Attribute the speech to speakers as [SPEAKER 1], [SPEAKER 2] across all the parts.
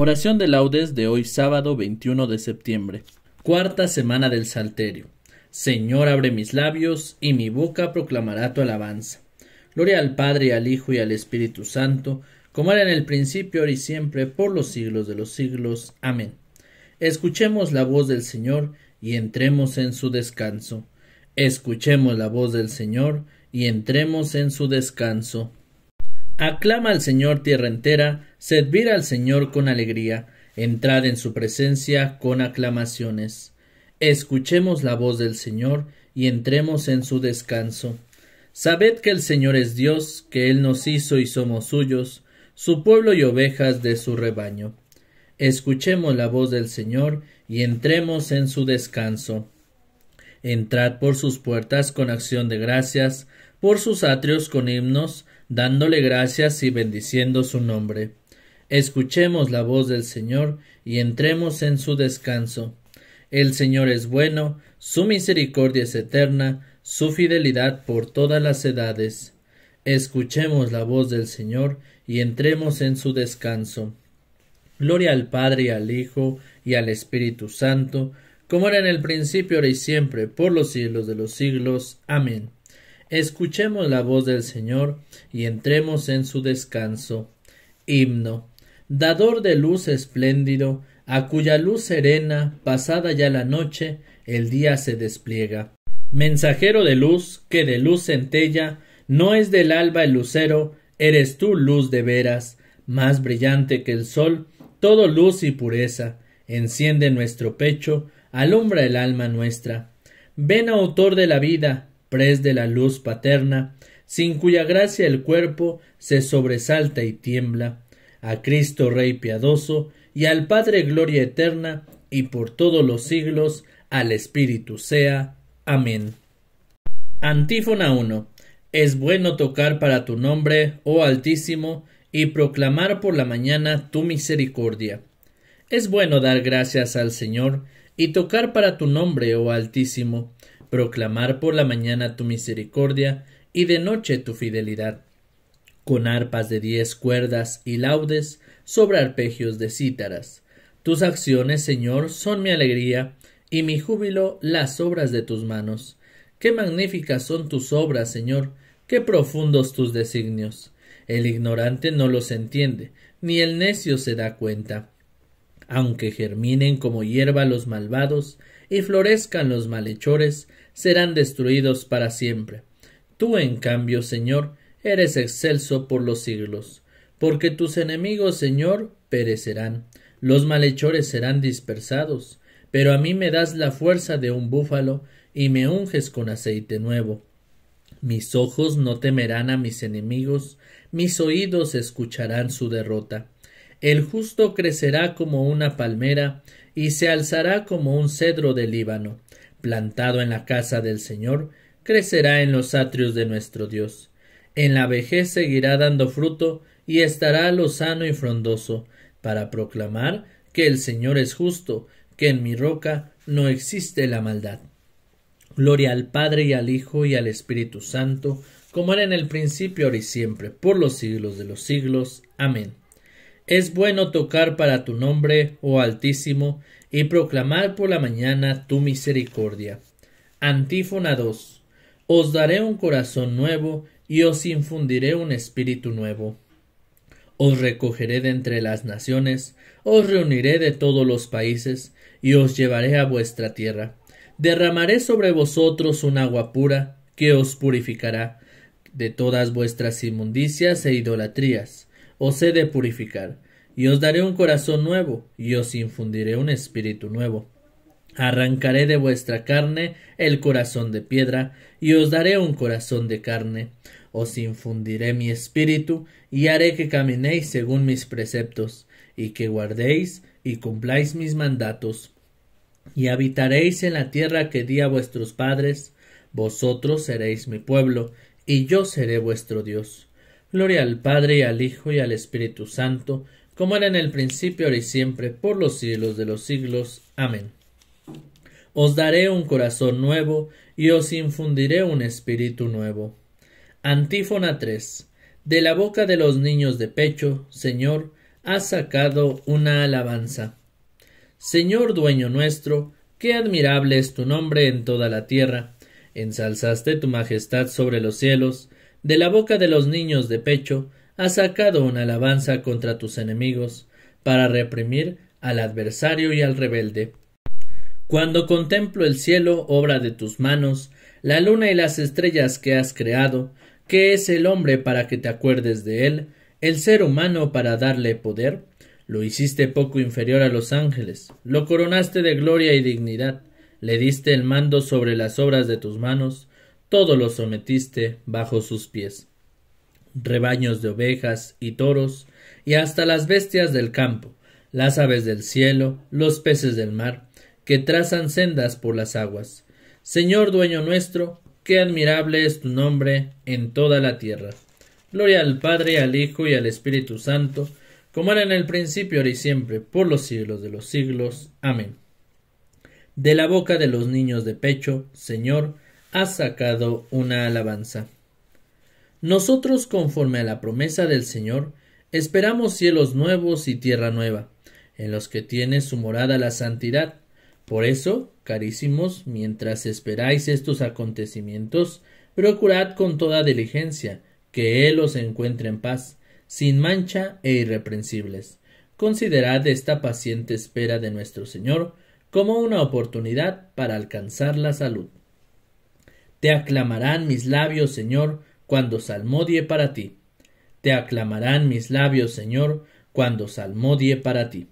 [SPEAKER 1] Oración de laudes de hoy sábado 21 de septiembre. Cuarta semana del Salterio. Señor, abre mis labios, y mi boca proclamará tu alabanza. Gloria al Padre, al Hijo y al Espíritu Santo, como era en el principio, ahora y siempre, por los siglos de los siglos. Amén. Escuchemos la voz del Señor, y entremos en su descanso. Escuchemos la voz del Señor, y entremos en su descanso. Aclama al Señor tierra entera, Servir al Señor con alegría, entrar en su presencia con aclamaciones. Escuchemos la voz del Señor y entremos en su descanso. Sabed que el Señor es Dios, que Él nos hizo y somos suyos, su pueblo y ovejas de su rebaño. Escuchemos la voz del Señor y entremos en su descanso. Entrad por sus puertas con acción de gracias, por sus atrios con himnos, dándole gracias y bendiciendo su nombre. Escuchemos la voz del Señor y entremos en su descanso. El Señor es bueno, su misericordia es eterna, su fidelidad por todas las edades. Escuchemos la voz del Señor y entremos en su descanso. Gloria al Padre, al Hijo y al Espíritu Santo, como era en el principio, ahora y siempre, por los siglos de los siglos. Amén. Escuchemos la voz del Señor y entremos en su descanso. Himno dador de luz espléndido, a cuya luz serena, pasada ya la noche, el día se despliega. Mensajero de luz, que de luz centella, no es del alba el lucero, eres tú luz de veras, más brillante que el sol, todo luz y pureza, enciende nuestro pecho, alumbra el alma nuestra. Ven autor de la vida, pres de la luz paterna, sin cuya gracia el cuerpo se sobresalta y tiembla a Cristo Rey piadoso, y al Padre Gloria eterna, y por todos los siglos, al Espíritu sea. Amén. Antífona 1. Es bueno tocar para tu nombre, oh Altísimo, y proclamar por la mañana tu misericordia. Es bueno dar gracias al Señor, y tocar para tu nombre, oh Altísimo, proclamar por la mañana tu misericordia, y de noche tu fidelidad con arpas de diez cuerdas y laudes sobre arpegios de cítaras. Tus acciones, Señor, son mi alegría, y mi júbilo las obras de tus manos. Qué magníficas son tus obras, Señor, qué profundos tus designios. El ignorante no los entiende, ni el necio se da cuenta. Aunque germinen como hierba los malvados, y florezcan los malhechores, serán destruidos para siempre. Tú, en cambio, Señor, eres excelso por los siglos, porque tus enemigos, Señor, perecerán, los malhechores serán dispersados, pero a mí me das la fuerza de un búfalo y me unges con aceite nuevo. Mis ojos no temerán a mis enemigos, mis oídos escucharán su derrota. El justo crecerá como una palmera y se alzará como un cedro del Líbano. Plantado en la casa del Señor, crecerá en los atrios de nuestro Dios en la vejez seguirá dando fruto y estará lo sano y frondoso, para proclamar que el Señor es justo, que en mi roca no existe la maldad. Gloria al Padre y al Hijo y al Espíritu Santo, como era en el principio, ahora y siempre, por los siglos de los siglos. Amén. Es bueno tocar para tu nombre, oh Altísimo, y proclamar por la mañana tu misericordia. Antífona 2. Os daré un corazón nuevo y os infundiré un espíritu nuevo. Os recogeré de entre las naciones, os reuniré de todos los países, y os llevaré a vuestra tierra. Derramaré sobre vosotros un agua pura, que os purificará de todas vuestras inmundicias e idolatrías. Os he de purificar, y os daré un corazón nuevo, y os infundiré un espíritu nuevo. Arrancaré de vuestra carne el corazón de piedra, y os daré un corazón de carne, os infundiré mi espíritu y haré que caminéis según mis preceptos, y que guardéis y cumpláis mis mandatos. Y habitaréis en la tierra que di a vuestros padres, vosotros seréis mi pueblo, y yo seré vuestro Dios. Gloria al Padre y al Hijo y al Espíritu Santo, como era en el principio, ahora y siempre, por los siglos de los siglos. Amén. Os daré un corazón nuevo, y os infundiré un espíritu nuevo. Antífona 3. De la boca de los niños de pecho, Señor, has sacado una alabanza. Señor dueño nuestro, qué admirable es tu nombre en toda la tierra. Ensalzaste tu majestad sobre los cielos. De la boca de los niños de pecho, has sacado una alabanza contra tus enemigos, para reprimir al adversario y al rebelde. Cuando contemplo el cielo, obra de tus manos, la luna y las estrellas que has creado, ¿Qué es el hombre para que te acuerdes de él? ¿El ser humano para darle poder? Lo hiciste poco inferior a los ángeles, lo coronaste de gloria y dignidad, le diste el mando sobre las obras de tus manos, todo lo sometiste bajo sus pies. Rebaños de ovejas y toros, y hasta las bestias del campo, las aves del cielo, los peces del mar, que trazan sendas por las aguas. Señor dueño nuestro, qué admirable es tu nombre en toda la tierra. Gloria al Padre, al Hijo y al Espíritu Santo, como era en el principio, ahora y siempre, por los siglos de los siglos. Amén. De la boca de los niños de pecho, Señor, has sacado una alabanza. Nosotros, conforme a la promesa del Señor, esperamos cielos nuevos y tierra nueva, en los que tiene su morada la santidad. Por eso, Carísimos, mientras esperáis estos acontecimientos, procurad con toda diligencia que Él os encuentre en paz, sin mancha e irreprensibles. Considerad esta paciente espera de nuestro Señor como una oportunidad para alcanzar la salud. Te aclamarán mis labios, Señor, cuando salmodie para ti. Te aclamarán mis labios, Señor, cuando salmodie para ti.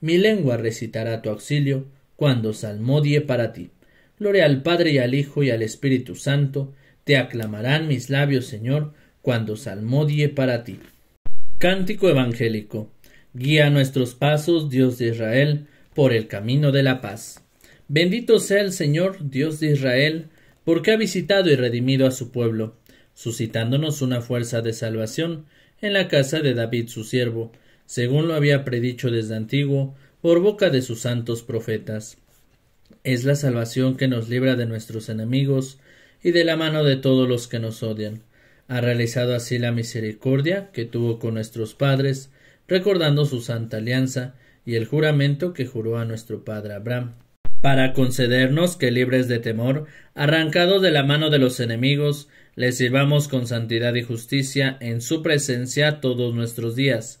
[SPEAKER 1] Mi lengua recitará tu auxilio, cuando salmodie para ti. Gloria al Padre y al Hijo y al Espíritu Santo, te aclamarán mis labios, Señor, cuando salmodie para ti. Cántico Evangélico. Guía nuestros pasos, Dios de Israel, por el camino de la paz. Bendito sea el Señor, Dios de Israel, porque ha visitado y redimido a su pueblo, suscitándonos una fuerza de salvación en la casa de David su siervo, según lo había predicho desde antiguo, por boca de sus santos profetas. Es la salvación que nos libra de nuestros enemigos y de la mano de todos los que nos odian. Ha realizado así la misericordia que tuvo con nuestros padres, recordando su santa alianza y el juramento que juró a nuestro padre Abraham, para concedernos que libres de temor, arrancados de la mano de los enemigos, les sirvamos con santidad y justicia en su presencia todos nuestros días,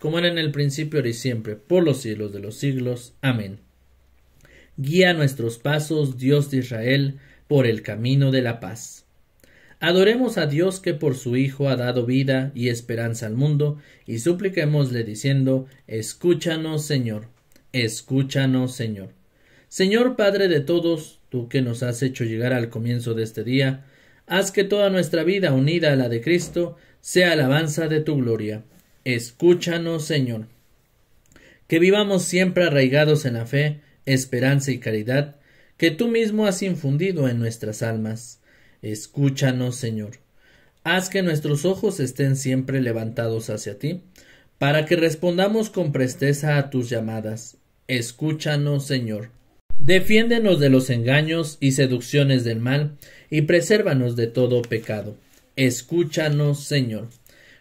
[SPEAKER 1] como era en el principio, ahora y siempre, por los siglos de los siglos. Amén. Guía nuestros pasos, Dios de Israel, por el camino de la paz. Adoremos a Dios que por su Hijo ha dado vida y esperanza al mundo, y supliquémosle diciendo, Escúchanos, Señor, escúchanos, Señor. Señor Padre de todos, tú que nos has hecho llegar al comienzo de este día, haz que toda nuestra vida unida a la de Cristo sea alabanza de tu gloria Escúchanos, Señor. Que vivamos siempre arraigados en la fe, esperanza y caridad que tú mismo has infundido en nuestras almas. Escúchanos, Señor. Haz que nuestros ojos estén siempre levantados hacia ti, para que respondamos con presteza a tus llamadas. Escúchanos, Señor. Defiéndenos de los engaños y seducciones del mal, y presérvanos de todo pecado. Escúchanos, Señor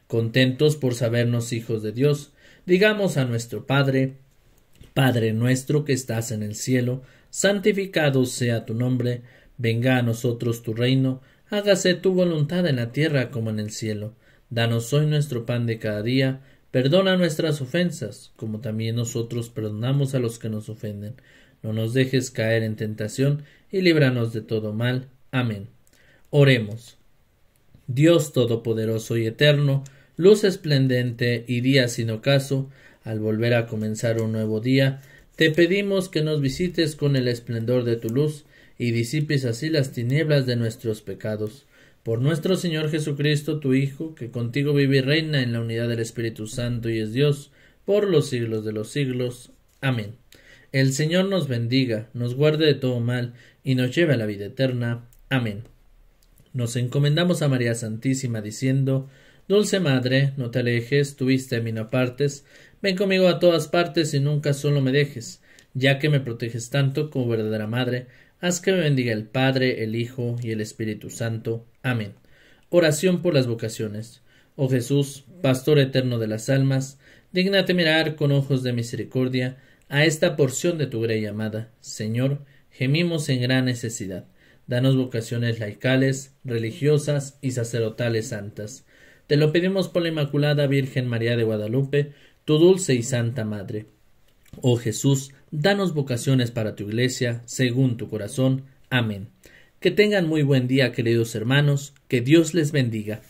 [SPEAKER 1] contentos por sabernos hijos de Dios, digamos a nuestro Padre, Padre nuestro que estás en el cielo, santificado sea tu nombre, venga a nosotros tu reino, hágase tu voluntad en la tierra como en el cielo. Danos hoy nuestro pan de cada día, perdona nuestras ofensas, como también nosotros perdonamos a los que nos ofenden. No nos dejes caer en tentación, y líbranos de todo mal. Amén. Oremos. Dios Todopoderoso y Eterno, luz esplendente y día sin ocaso, al volver a comenzar un nuevo día, te pedimos que nos visites con el esplendor de tu luz y disipes así las tinieblas de nuestros pecados. Por nuestro Señor Jesucristo, tu Hijo, que contigo vive y reina en la unidad del Espíritu Santo y es Dios, por los siglos de los siglos. Amén. El Señor nos bendiga, nos guarde de todo mal y nos lleve a la vida eterna. Amén. Nos encomendamos a María Santísima diciendo, Dulce madre, no te alejes, tuviste a mí no apartes, ven conmigo a todas partes y nunca solo me dejes, ya que me proteges tanto como verdadera madre, haz que me bendiga el Padre, el Hijo y el Espíritu Santo. Amén. Oración por las vocaciones. Oh Jesús, Pastor eterno de las almas, dígnate mirar con ojos de misericordia a esta porción de tu grey amada. Señor, gemimos en gran necesidad. Danos vocaciones laicales, religiosas y sacerdotales santas te lo pedimos por la Inmaculada Virgen María de Guadalupe, tu dulce y santa Madre. Oh Jesús, danos vocaciones para tu Iglesia, según tu corazón. Amén. Que tengan muy buen día, queridos hermanos, que Dios les bendiga.